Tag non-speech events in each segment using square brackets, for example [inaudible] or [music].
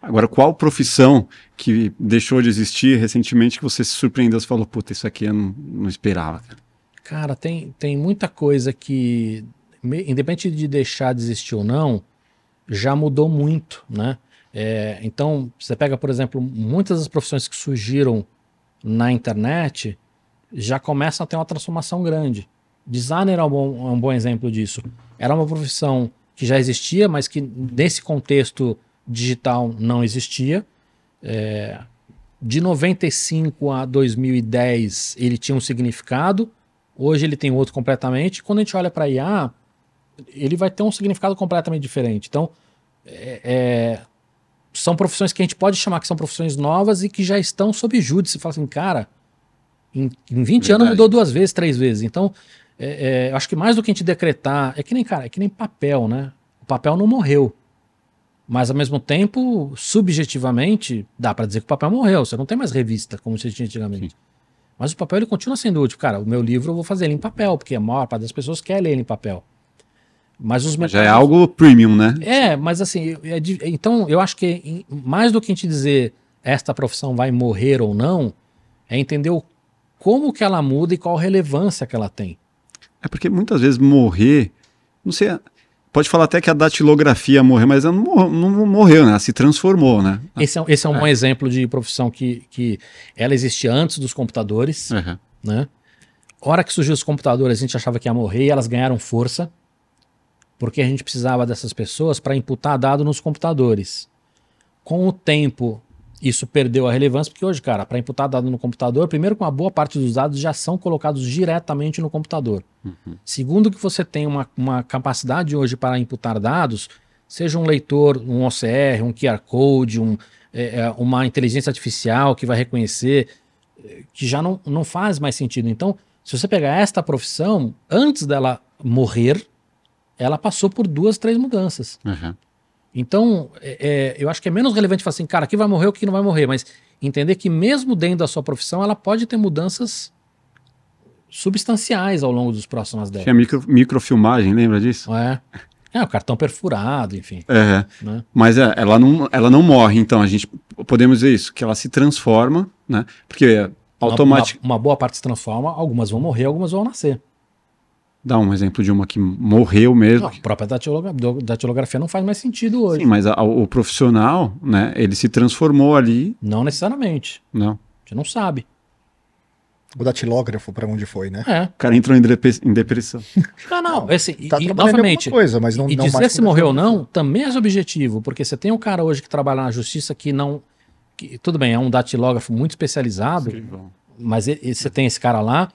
Agora, qual profissão que deixou de existir recentemente que você se surpreendeu e falou, puta, isso aqui eu não, não esperava? Cara, cara tem, tem muita coisa que, independente de deixar de existir ou não, já mudou muito, né? É, então, você pega, por exemplo, muitas das profissões que surgiram na internet já começam a ter uma transformação grande. Designer é um bom, é um bom exemplo disso. Era uma profissão que já existia, mas que nesse contexto digital não existia. É, de 95 a 2010 ele tinha um significado, hoje ele tem outro completamente. Quando a gente olha para IA, ele vai ter um significado completamente diferente. Então, é, é, são profissões que a gente pode chamar que são profissões novas e que já estão sob júdice. Você fala assim, cara, em, em 20 Verdade. anos mudou duas vezes, três vezes. Então, é, é acho que mais do que a gente decretar, é que nem, cara, é que nem papel, né? O papel não morreu. Mas ao mesmo tempo, subjetivamente, dá para dizer que o papel morreu. Você não tem mais revista como você tinha antigamente. Sim. Mas o papel ele continua sendo útil. Cara, o meu livro eu vou fazer ele em papel, porque a maior parte das pessoas quer ler ele em papel. Mas os mercados... Já é algo premium, né? É, mas assim, é, então eu acho que mais do que a gente dizer esta profissão vai morrer ou não, é entender o, como que ela muda e qual relevância que ela tem. É porque muitas vezes morrer, não sei, pode falar até que a datilografia morreu, mas ela não, morreu, né? Ela se transformou, né? Esse é, esse é um é. bom exemplo de profissão que, que ela existia antes dos computadores, uhum. né? Hora que surgiu os computadores, a gente achava que ia morrer e elas ganharam força, porque a gente precisava dessas pessoas para imputar dado nos computadores. Com o tempo, isso perdeu a relevância porque hoje, cara, para imputar dado no computador, primeiro que uma boa parte dos dados já são colocados diretamente no computador. Uhum. Segundo que você tem uma, uma capacidade hoje para imputar dados, seja um leitor, um OCR, um QR Code, um, é, é, uma inteligência artificial que vai reconhecer, é, que já não, não faz mais sentido. Então, se você pegar esta profissão, antes dela morrer, ela passou por duas, três mudanças. Uhum. Então, é, é, eu acho que é menos relevante falar assim, cara, aqui vai morrer, o que não vai morrer, mas entender que mesmo dentro da sua profissão, ela pode ter mudanças substanciais ao longo dos próximos décadas. Tinha micro, microfilmagem, lembra disso? É. É, o cartão perfurado, enfim. É. Né? Mas é, ela, não, ela não morre, então a gente podemos dizer isso, que ela se transforma, né? Porque automaticamente. Uma, uma, boa parte se transforma, algumas vão morrer, algumas vão nascer. Dá um exemplo de uma que morreu mesmo. Não, a própria datilografia não faz mais sentido hoje. Sim, mas a, o profissional, né, ele se transformou ali. Não necessariamente. Não. A gente não sabe. O datilógrafo, para onde foi, né? É. O cara entrou em, depressão. Não, [laughs] ah, não. Esse, tá e, novamente, coisa, mas não, e não dizer se morreu ou não também é objetivo, porque você tem um cara hoje que trabalha na justiça que não. Que, tudo bem, é um datilógrafo muito especializado, Escrivão. mas você tem esse cara lá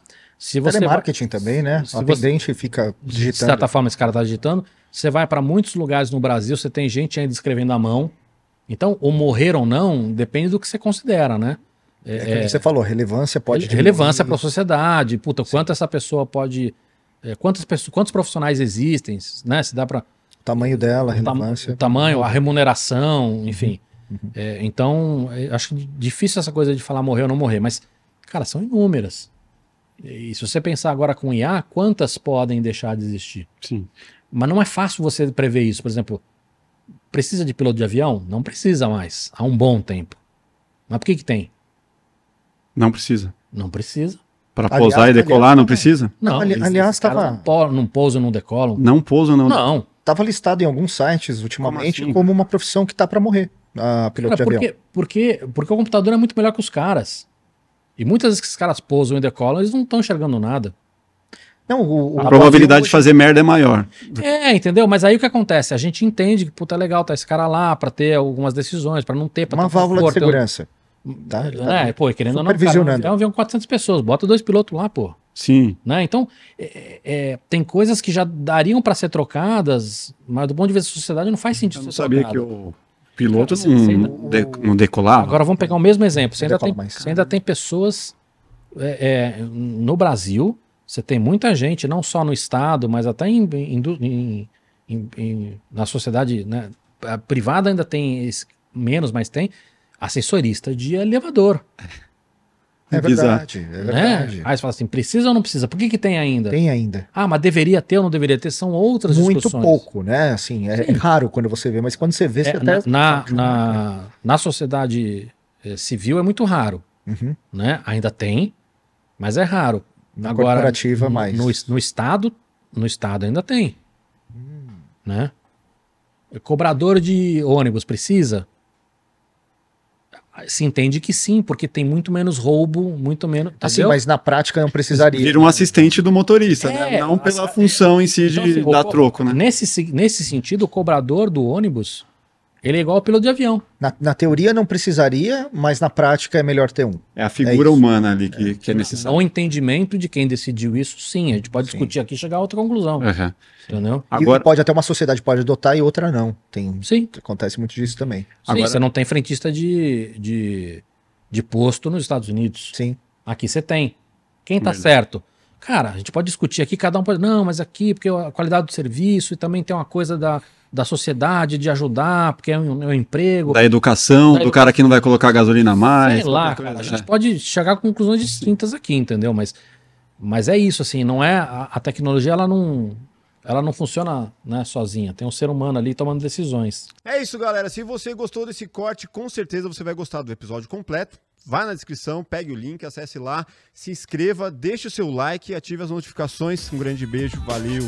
se você Telemarketing vai, também, né? Se o atendente você, fica digitando. De certa forma, esse cara está digitando. Você vai para muitos lugares no Brasil, você tem gente ainda escrevendo à mão. Então, ou morrer ou não depende do que você considera, né? É, é, é você falou, relevância pode. Relevância para a sociedade. Puta, Sim. quanto essa pessoa pode. É, quantas pessoas, quantos profissionais existem, né? Se dá para. O tamanho dela, a relevância. O, tamanho, a remuneração, enfim. Uhum. uhum. É, então, é, acho difícil essa coisa de falar morrer ou não morrer, mas, cara, são inúmeras. E se você pensar agora com IA, quantas podem deixar de existir? Sim. Mas não é fácil você prever isso. Por exemplo, precisa de piloto de avião? Não precisa mais, há um bom tempo. Mas por que que tem? Não precisa. Não precisa. Para pousar e decolar aliás, não precisa? Não. Ali, aliás, estava... Não, não pousam, não decolam. Não pousam, não... Não. Estava listado em alguns sites ultimamente como, assim? como uma profissão que está para morrer, a piloto Cara, de porque, avião. porque, porque o computador é muito melhor que os caras. E muitas vezes que esses caras pousam e decolam, eles não estão enxergando nada. Não, o, a, a probabilidade hoje... de fazer merda é maior. É, entendeu? Mas aí o que acontece? A gente entende que, puta, é legal tá esse cara lá para ter algumas decisões, para não ter... Pra Uma válvula conforto, de segurança. Um... Tá, tá, é, pô, querendo ou não, cara, é um avião com 400 pessoas, bota dois pilotos lá, pô. Sim. Né? Então, é, é, é tem coisas que já dariam para ser trocadas, mas do ponto de vista da sociedade não faz sentido. Eu não sabia trocado. que o piloto você, não, ainda, não decolava. Agora vamos pegar o mesmo exemplo. Você ainda, tem, você ainda tem, pessoas é, é, no Brasil, você tem muita gente, não só no Estado, mas até em, em, em, em na sociedade né, privada ainda tem esse, menos, mas tem assessorista de elevador. É verdade, é né? verdade. Né? Aí você fala assim, precisa ou não precisa? Por que, que tem ainda? Tem ainda. Ah, mas deveria ter ou não deveria ter? São outras Muito discussões. Muito pouco, né? Assim, é, é raro quando você vê, mas quando você vê, é, você na, até... Na, na, né? na sociedade eh, civil é muito raro, uhum. né? Ainda tem, mas é raro. Na Agora, corporativa, mais. No, no, Estado, no Estado ainda tem, hum. né? Cobrador de ônibus precisa? se entende que sim, porque tem muito menos roubo, muito menos. Assim, mas na prática não precisaria. Vira um assistente do motorista, né? é, né? Não pela a, é. função em si então, de assim, dar troco, né? Nesse, nesse sentido, o cobrador do ônibus ele é igual ao piloto de avião. Na, na, teoria não precisaria, mas na prática é melhor ter um. É a figura é humana ali que é, que é necessária. O entendimento de quem decidiu isso, sim. A gente pode sim. discutir aqui e chegar a outra conclusão. Uhum. Entendeu? Agora... E pode até uma sociedade pode adotar e outra não. Tem, sim. Acontece muito disso também. Sim, Agora... você não tem frentista de, de, de posto nos Estados Unidos. Sim. Aqui você tem. Quem está certo? Cara, a gente pode discutir aqui, cada um pode. Não, mas aqui, porque a qualidade do serviço e também tem uma coisa da, da sociedade, de ajudar, porque é um, é um emprego. Da educação, da do cara que não vai colocar gasolina a mais. Sei lá, cara, a né? gente pode chegar a conclusões distintas aqui, entendeu? Mas, mas é isso, assim, não é. A, a tecnologia, ela não ela não funciona né, sozinha. Tem um ser humano ali tomando decisões. É isso, galera. Se você gostou desse corte, com certeza você vai gostar do episódio completo. Vá na descrição, pegue o link, acesse lá, se inscreva, deixe o seu like e ative as notificações. Um grande beijo, valeu!